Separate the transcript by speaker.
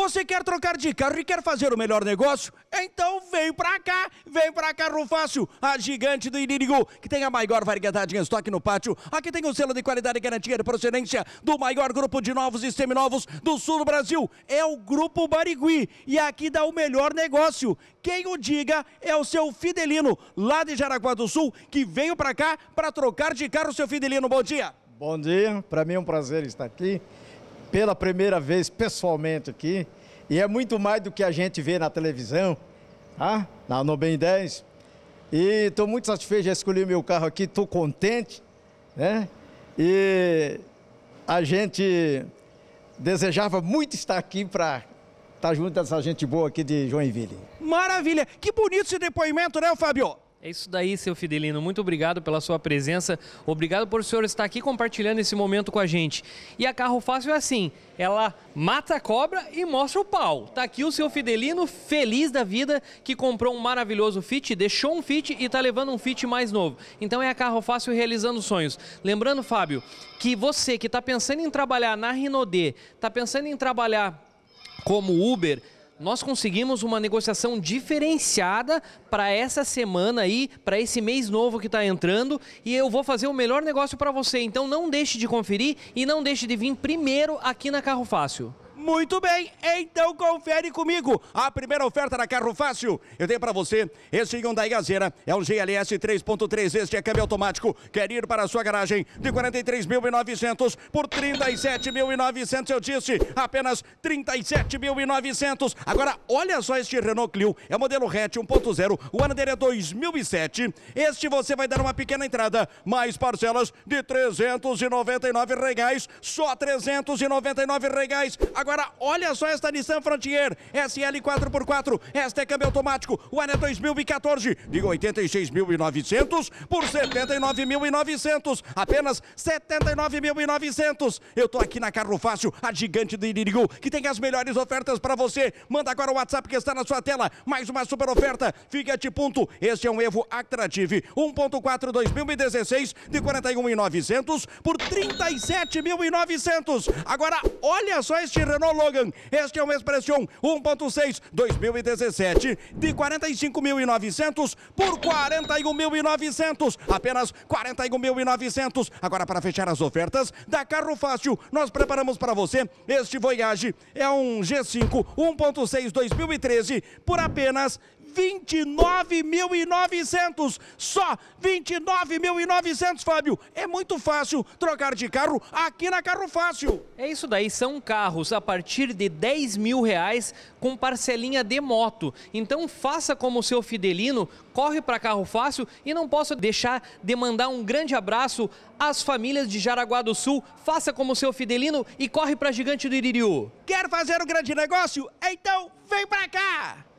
Speaker 1: Você quer trocar de carro e quer fazer o melhor negócio? Então vem pra cá, vem pra Carro Fácil, a gigante do Inimigo, que tem a maior variedade em estoque no pátio. Aqui tem o um selo de qualidade e garantia de procedência do maior grupo de novos e seminovos do sul do Brasil. É o Grupo Barigui e aqui dá o melhor negócio. Quem o diga é o seu Fidelino, lá de Jaraguá do Sul, que veio pra cá pra trocar de carro, seu Fidelino. Bom dia.
Speaker 2: Bom dia, para mim é um prazer estar aqui pela primeira vez pessoalmente aqui. E é muito mais do que a gente vê na televisão, tá? na Nobem 10. E estou muito satisfeito, já escolhi meu carro aqui, estou contente. Né? E a gente desejava muito estar aqui para estar tá junto dessa gente boa aqui de Joinville.
Speaker 3: Maravilha!
Speaker 2: Que bonito esse depoimento, né, Fábio?
Speaker 3: É isso daí, seu Fidelino. Muito obrigado pela sua presença. Obrigado por o senhor estar aqui compartilhando esse momento com a gente. E a Carro Fácil é assim: ela mata a cobra e mostra o pau. Tá aqui o seu Fidelino, feliz da vida, que comprou um maravilhoso Fit, deixou um Fit e tá levando um Fit mais novo. Então é a Carro Fácil realizando sonhos. Lembrando, Fábio, que você que está pensando em trabalhar na Rinodê, está pensando em trabalhar como Uber, nós conseguimos uma negociação diferenciada para essa semana aí, para esse mês novo que está entrando, e eu vou fazer o melhor negócio para você. Então não deixe de conferir e não deixe de vir primeiro aqui na Carro Fácil. Muito bem,
Speaker 1: então confere comigo a primeira oferta da Carro Fácil. Eu tenho para você esse Hyundai Gazeira, é um GLS 3.3, este é câmbio automático. Quer ir para a sua garagem de 43.900 por 37.900, eu disse, apenas 37.900. Agora, olha só este Renault Clio, é o modelo hatch 1.0, o ano dele é 2007. Este você vai dar uma pequena entrada, mais parcelas de 399 reais, só 399 reais. Agora Agora, olha só esta Nissan Frontier SL 4x4. Esta é câmbio automático. O ano é 2014, de 86.900 por 79.900. Apenas 79.900. Eu tô aqui na Carro Fácil, a gigante do Iririgu, que tem as melhores ofertas para você. Manda agora o WhatsApp que está na sua tela. Mais uma super oferta. Fiat Punto. Este é um Evo Actrative 1.4 2016 de 41.900 por 37.900. Agora, olha só este Renault Logan. Este é um Expression 1.6 2017 de 45.900 por 41.900, apenas 41.900. Agora para fechar as ofertas da Carro Fácil, nós preparamos para você este Voyage é um G5 1.6 2013 por apenas 29.900. Só 29.900, Fábio. É muito fácil
Speaker 3: trocar de carro aqui na Carro Fácil. É isso daí, são carros a partir de 10 mil reais com parcelinha de moto. Então faça como o seu Fidelino, corre para Carro Fácil e não posso deixar de mandar um grande abraço às famílias de Jaraguá do Sul. Faça como o seu Fidelino e corre para Gigante do Iririú. Quer fazer um grande negócio? Então vem para cá!